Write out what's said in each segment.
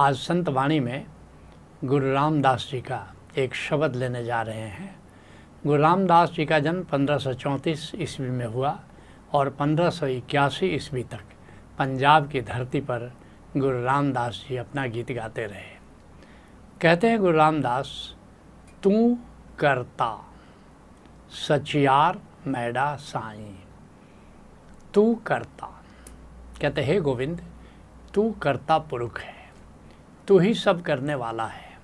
आज संत वाणी में गुरु रामदास जी का एक शब्द लेने जा रहे हैं गुरु रामदास जी का जन्म पंद्रह सौ चौंतीस ईस्वी में हुआ और पंद्रह सौ इक्यासी ईस्वी तक पंजाब की धरती पर गुरु रामदास जी अपना गीत गाते रहे कहते हैं गुरु रामदास तू करता सचियार मैडा साई तू करता कहते हे गोविंद तू करता पुरुष है तू ही सब करने वाला है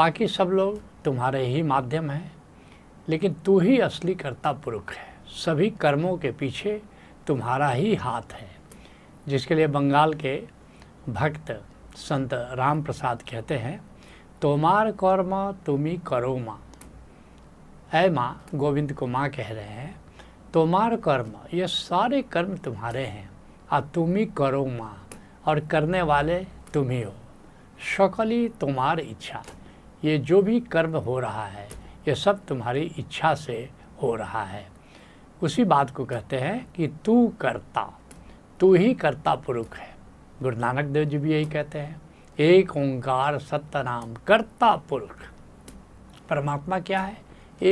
बाकी सब लोग तुम्हारे ही माध्यम हैं लेकिन तू ही असली कर्ता पुरुष है सभी कर्मों के पीछे तुम्हारा ही हाथ है जिसके लिए बंगाल के भक्त संत राम प्रसाद कहते हैं तोमार कर्म तुम्ही करो माँ ऐ माँ गोविंद को माँ कह रहे हैं तोमार कर्म ये सारे कर्म तुम्हारे हैं और तुम्हें करो माँ और करने वाले तुम्ही हो शकली तुम्हार इच्छा ये जो भी कर्म हो रहा है ये सब तुम्हारी इच्छा से हो रहा है उसी बात को कहते हैं कि तू करता तू ही करता पुरुष है गुरु नानक देव जी भी यही कहते हैं एक ओंकार सत्यनाम करता पुरुष परमात्मा क्या है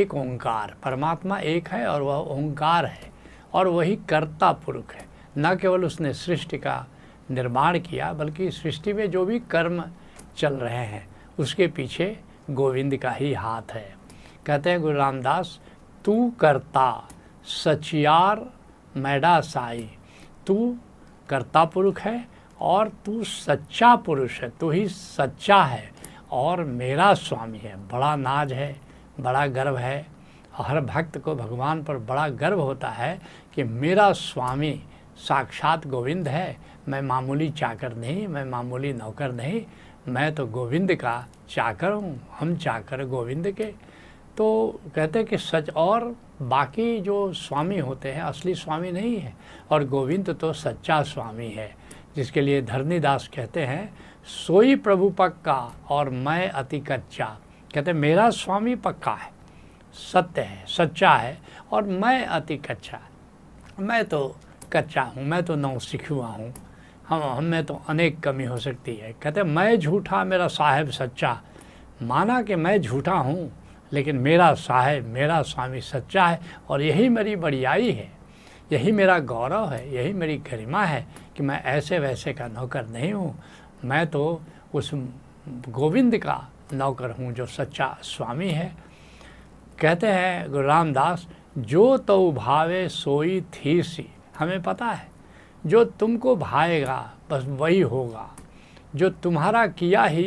एक ओंकार परमात्मा एक है और वह ओंकार है और वही कर्ता पुरुष है न केवल उसने सृष्टि का निर्माण किया बल्कि सृष्टि में जो भी कर्म चल रहे हैं उसके पीछे गोविंद का ही हाथ है कहते हैं गुरु रामदास तू करता सचियार मैडा साई तू करता पुरुष है और तू सच्चा पुरुष है तू ही सच्चा है और मेरा स्वामी है बड़ा नाज है बड़ा गर्व है हर भक्त को भगवान पर बड़ा गर्व होता है कि मेरा स्वामी साक्षात गोविंद है मैं मामूली चाकर नहीं मैं मामूली नौकर नहीं मैं तो गोविंद का चाकर हूँ हम चाकर गोविंद के तो कहते हैं कि सच और बाकी जो स्वामी होते हैं असली स्वामी नहीं है और गोविंद तो सच्चा स्वामी है जिसके लिए धरनीदास कहते हैं सोई प्रभु पक्का और मैं अति कच्चा कहते मेरा स्वामी पक्का है सत्य है सच्चा है और मैं अति कच्चा मैं तो कच्चा हूँ मैं तो नौ सीखुआ हूँ हम हाँ, हमें तो अनेक कमी हो सकती है कहते मैं झूठा मेरा साहेब सच्चा माना कि मैं झूठा हूँ लेकिन मेरा साहेब मेरा स्वामी सच्चा है और यही मेरी बड़ियाई है यही मेरा गौरव है यही मेरी गरिमा है कि मैं ऐसे वैसे का नौकर नहीं हूँ मैं तो उस गोविंद का नौकर हूँ जो सच्चा स्वामी है कहते हैं गुरु रामदास जो तो भावे सोई थी सी हमें पता है जो तुमको भाएगा बस वही होगा जो तुम्हारा किया ही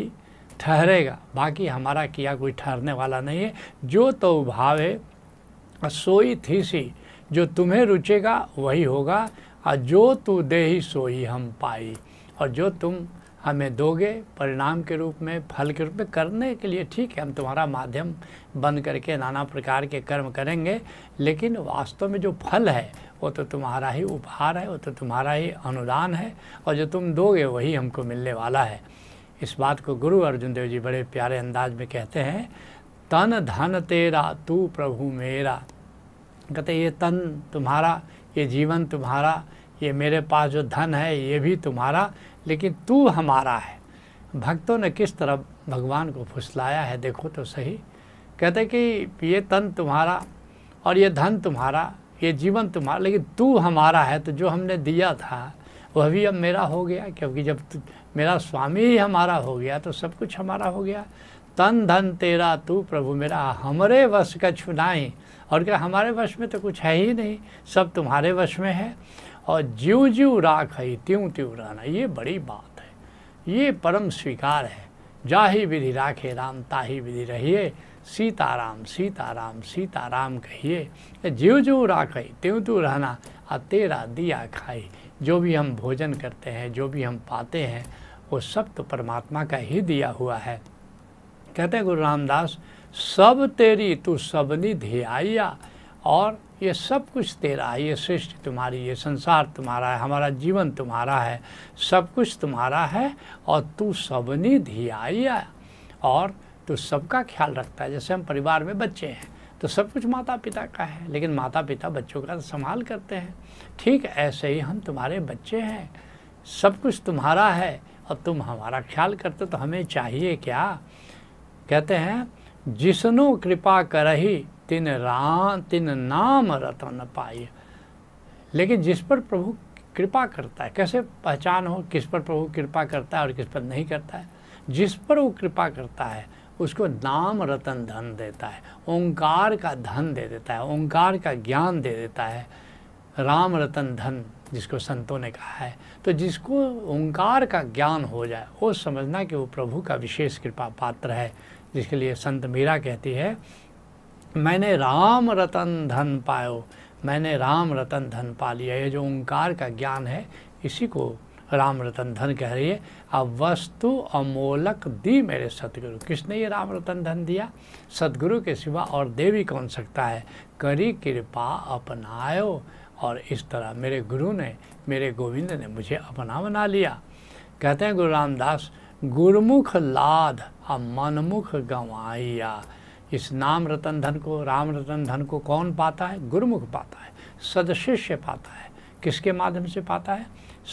ठहरेगा बाकी हमारा किया कोई ठहरने वाला नहीं है जो तो भावे सोई थी सी जो तुम्हें रुचेगा वही होगा और जो तू दे ही सोई हम पाई और जो तुम हमें दोगे परिणाम के रूप में फल के रूप में करने के लिए ठीक है हम तुम्हारा माध्यम बन करके नाना प्रकार के कर्म करेंगे लेकिन वास्तव में जो फल है वो तो तुम्हारा ही उपहार है वो तो तुम्हारा ही अनुदान है और जो तुम दोगे वही हमको मिलने वाला है इस बात को गुरु अर्जुन देव जी बड़े प्यारे अंदाज में कहते हैं तन धन तेरा तू प्रभु मेरा कहते ये तन तुम्हारा ये जीवन तुम्हारा ये मेरे पास जो धन है ये भी तुम्हारा लेकिन तू हमारा है भक्तों ने किस तरह भगवान को फुसलाया है देखो तो सही कहते कि ये तन तुम्हारा और ये धन तुम्हारा ये जीवन तुम्हारा लेकिन तू हमारा है तो जो हमने दिया था वह भी अब मेरा हो गया क्योंकि जब मेरा स्वामी ही हमारा हो गया तो सब कुछ हमारा हो गया तन धन तेरा तू प्रभु मेरा हमारे वश का छुनाई और क्या हमारे वश में तो कुछ है ही नहीं सब तुम्हारे वश में है और ज्यो ज्यो राख है त्यों त्यों रहना ये बड़ी बात है ये परम स्वीकार है जाहि विधि राखे राम ताही विधि रहिए सीताराम सीताराम सीताराम कहिए ज्यो ज्यो राख है त्यों त्यों रहना और तेरा दिया खाई जो भी हम भोजन करते हैं जो भी हम पाते हैं वो सब तो परमात्मा का ही दिया हुआ है कहते हैं गुरु रामदास सब तेरी तू सबनी धियाइया और ये सब कुछ तेरा है ये सृष्टि तुम्हारी ये संसार तुम्हारा है हमारा जीवन तुम्हारा है सब कुछ तुम्हारा है और तू सबने धिया और तू सबका ख्याल रखता है जैसे हम परिवार में बच्चे हैं तो सब कुछ माता पिता का है लेकिन माता पिता बच्चों का संभाल करते हैं ठीक ऐसे ही हम तुम्हारे बच्चे हैं सब कुछ तुम्हारा है और तुम हमारा ख्याल करते तो हमें चाहिए क्या कहते हैं जिसनों कृपा करही तिन राम तिन नाम रतन पाए लेकिन जिस पर प्रभु कृपा करता है कैसे पहचान हो किस पर प्रभु कृपा करता है और किस पर नहीं करता है जिस पर वो कृपा करता है उसको नाम रतन धन देता है ओंकार का धन दे देता है ओंकार का ज्ञान दे देता है राम रतन धन जिसको संतों ने कहा है तो जिसको ओंकार का ज्ञान हो जाए वो समझना कि वो प्रभु का विशेष कृपा पात्र है जिसके लिए संत मीरा कहती है मैंने राम रतन धन पायो मैंने राम रतन धन पा लिया ये जो ओंकार का ज्ञान है इसी को राम रतन धन कह रही है अब वस्तु अमोलक दी मेरे सतगुरु किसने ये राम रतन धन दिया सतगुरु के सिवा और देवी कौन सकता है करी कृपा अपनायो और इस तरह मेरे गुरु ने मेरे गोविंद ने मुझे अपना बना लिया कहते हैं गुरु रामदास गुरुमुख लाद और मनमुख गंवाइया इस नाम रतन धन को राम रतन धन को कौन पाता है गुरुमुख पाता है सदशिष्य पाता है किसके माध्यम से पाता है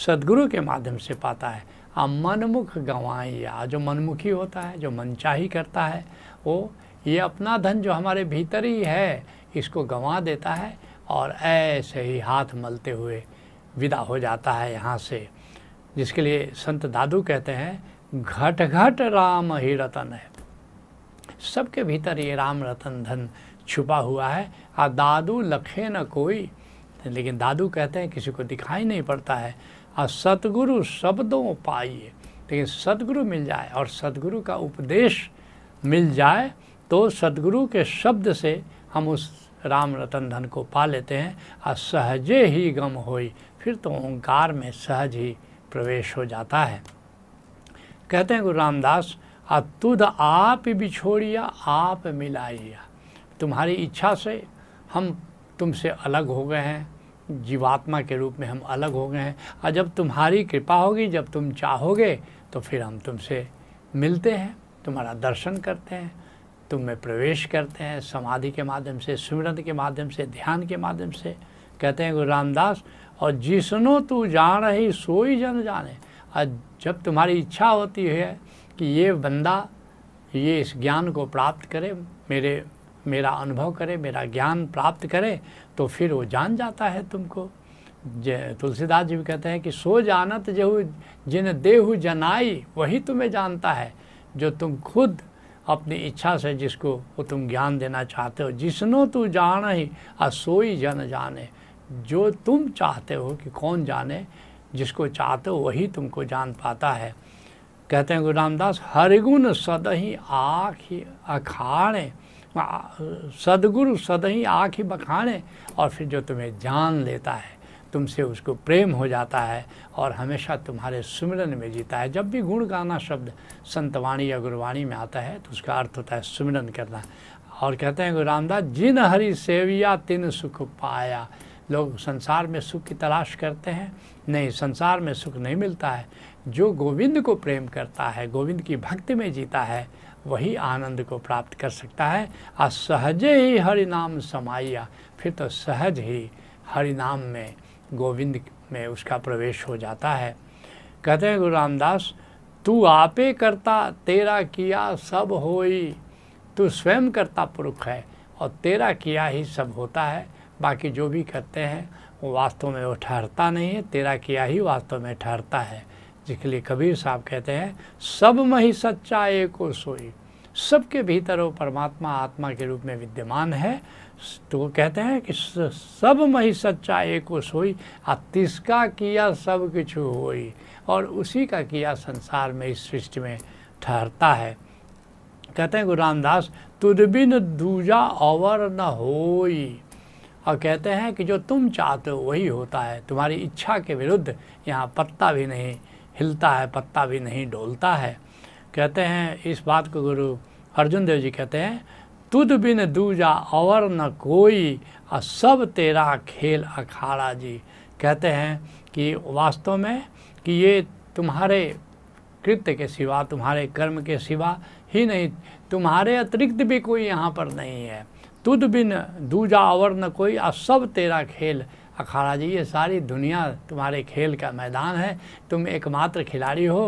सदगुरु के माध्यम से पाता है आ मनमुख या जो मनमुखी होता है जो मनचाही करता है वो ये अपना धन जो हमारे भीतर ही है इसको गंवा देता है और ऐसे ही हाथ मलते हुए विदा हो जाता है यहाँ से जिसके लिए संत दादू कहते हैं घट घट राम ही रतन है सबके भीतर ये राम रतन धन छुपा हुआ है आ दादू लखे न कोई लेकिन दादू कहते हैं किसी को दिखाई नहीं पड़ता है और सतगुरु शब्दों पाइए लेकिन सतगुरु मिल जाए और सतगुरु का उपदेश मिल जाए तो सतगुरु के शब्द से हम उस राम रतन धन को पा लेते हैं और सहजे ही गम होई फिर तो ओंकार में सहज ही प्रवेश हो जाता है कहते हैं गुरु रामदास तुद आप बिछोड़िया आप मिलाइया तुम्हारी इच्छा से हम तुमसे अलग हो गए हैं जीवात्मा के रूप में हम अलग हो गए हैं और जब तुम्हारी कृपा होगी जब तुम चाहोगे तो फिर हम तुमसे मिलते हैं तुम्हारा दर्शन करते हैं तुम में प्रवेश करते हैं समाधि के माध्यम से स्मृत के माध्यम से ध्यान के माध्यम से कहते हैं गुरु रामदास और जिसनों तू जान रही सोई जन जाने और जब तुम्हारी इच्छा होती है कि ये बंदा ये इस ज्ञान को प्राप्त करे मेरे मेरा अनुभव करे मेरा ज्ञान प्राप्त करे तो फिर वो जान जाता है तुमको तुलसीदास जी भी कहते हैं कि सो जानत जहु जिन देहु जनाई वही तुम्हें जानता है जो तुम खुद अपनी इच्छा से जिसको वो तुम ज्ञान देना चाहते हो जिसनो तू जान ही असोई जन जाने जो तुम चाहते हो कि कौन जाने जिसको चाहते हो वही तुमको जान पाता है कहते हैं गुरु रामदास हरिगुण सदही आँख अखाड़े सदगुरु सदही आँख ही बखाड़े और फिर जो तुम्हें जान लेता है तुमसे उसको प्रेम हो जाता है और हमेशा तुम्हारे सुमिरन में जीता है जब भी गुण गाना शब्द संतवाणी या गुरुवाणी में आता है तो उसका अर्थ होता है सुमिरन करना और कहते हैं गुरु रामदास जिन हरि सेविया तिन सुख पाया लोग संसार में सुख की तलाश करते हैं नहीं संसार में सुख नहीं मिलता है जो गोविंद को प्रेम करता है गोविंद की भक्ति में जीता है वही आनंद को प्राप्त कर सकता है और सहजे ही हरिनाम समाइया फिर तो सहज ही हरिनाम में गोविंद में उसका प्रवेश हो जाता है कहते हैं गुरु रामदास तू आपे करता तेरा किया सब होई तू स्वयं करता पुरुष है और तेरा किया ही सब होता है बाकी जो भी करते हैं वो वास्तव में वो ठहरता नहीं है तेरा किया ही वास्तव में ठहरता है जिसके लिए कबीर साहब कहते हैं सब मही सच्चा एको सोई सबके भीतर वो परमात्मा आत्मा के रूप में विद्यमान है तो वो कहते हैं कि सब मही सच्चा एको सोई आ तिसका किया सब कुछ होई और उसी का किया संसार में इस सृष्टि में ठहरता है कहते हैं गुरु रामदास तुदबिन दूजा और न होई और कहते हैं कि जो तुम चाहते हो वही होता है तुम्हारी इच्छा के विरुद्ध यहाँ पत्ता भी नहीं हिलता है पत्ता भी नहीं डोलता है कहते हैं इस बात को गुरु अर्जुन देव जी कहते हैं तुद बिन दूजा और न कोई और सब तेरा खेल अखाड़ा जी कहते हैं कि वास्तव में कि ये तुम्हारे कृत्य के सिवा तुम्हारे कर्म के सिवा ही नहीं तुम्हारे अतिरिक्त भी कोई यहाँ पर नहीं है तुद बिन दूजा और न कोई और सब तेरा खेल अखाड़ा जी ये सारी दुनिया तुम्हारे खेल का मैदान है तुम एकमात्र खिलाड़ी हो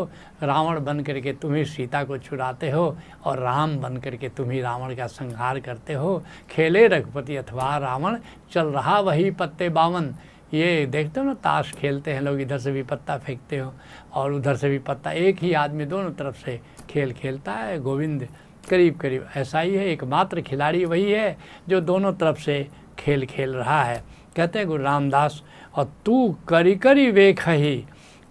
रावण बन करके तुम ही सीता को छुड़ाते हो और राम बन करके तुम ही रावण का संहार करते हो खेले रघुपति अथवा रावण चल रहा वही पत्ते बावन ये देखते हो ना ताश खेलते हैं लोग इधर से भी पत्ता फेंकते हो और उधर से भी पत्ता एक ही आदमी दोनों तरफ से खेल खेलता है गोविंद करीब करीब ऐसा ही है एकमात्र खिलाड़ी वही है जो दोनों तरफ से खेल खेल रहा है कहते हैं गुरु रामदास और तू करी करी वेख ही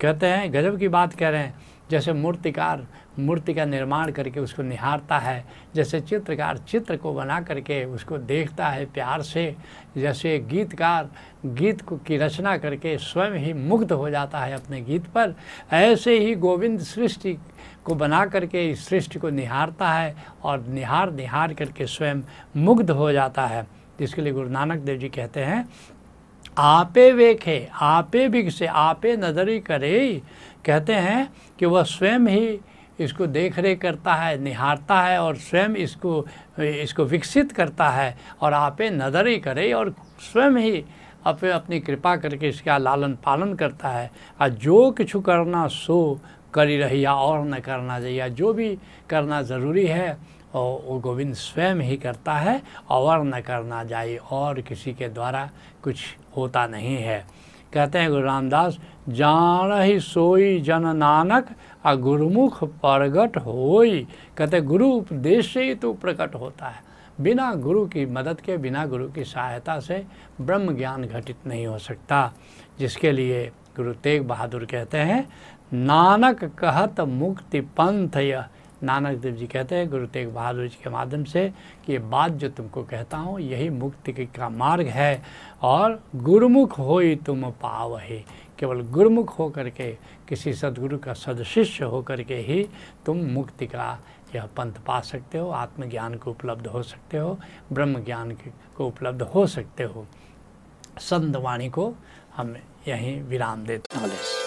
कहते हैं गजब की बात कह रहे हैं जैसे मूर्तिकार मूर्ति का निर्माण करके उसको निहारता है जैसे चित्रकार चित्र को बना करके उसको देखता है प्यार से जैसे गीतकार गीत को की रचना करके स्वयं ही मुग्ध हो जाता है अपने गीत पर ऐसे ही गोविंद सृष्टि को बना करके इस सृष्टि को निहारता है और निहार निहार करके स्वयं मुग्ध हो जाता है जिसके लिए गुरु नानक देव जी कहते हैं आपे वेखे आपे विकसे आपे नजरी करे कहते हैं कि वह स्वयं ही इसको देख रेख करता है निहारता है और स्वयं इसको इसको विकसित करता है और आपे नजर ही करे और स्वयं ही अप अपनी कृपा करके इसका लालन पालन करता है और जो कुछ करना सो करी या और न करना चाहिए जो भी करना ज़रूरी है और वो गोविंद स्वयं ही करता है और न करना चाहिए और किसी के द्वारा कुछ होता नहीं है कहते हैं गुरु रामदास जान ही सोई जन नानक आ गुरुमुख प्रगट होई कहते गुरु उपदेश से ही तो प्रकट होता है बिना गुरु की मदद के बिना गुरु की सहायता से ब्रह्म ज्ञान घटित नहीं हो सकता जिसके लिए गुरु तेग बहादुर कहते हैं नानक कहत मुक्ति पंथ यह नानक देव जी कहते हैं गुरु तेग बहादुर जी के माध्यम से कि ये बात जो तुमको कहता हूँ यही मुक्ति का मार्ग है और गुरुमुख हो ही तुम पाव ही केवल गुरुमुख होकर के किसी सदगुरु का सदशिष्य होकर करके ही तुम मुक्ति का यह पंथ पा सकते हो आत्मज्ञान को उपलब्ध हो सकते हो ब्रह्म ज्ञान को उपलब्ध हो सकते हो संतवाणी को हम यहीं विराम देते हैं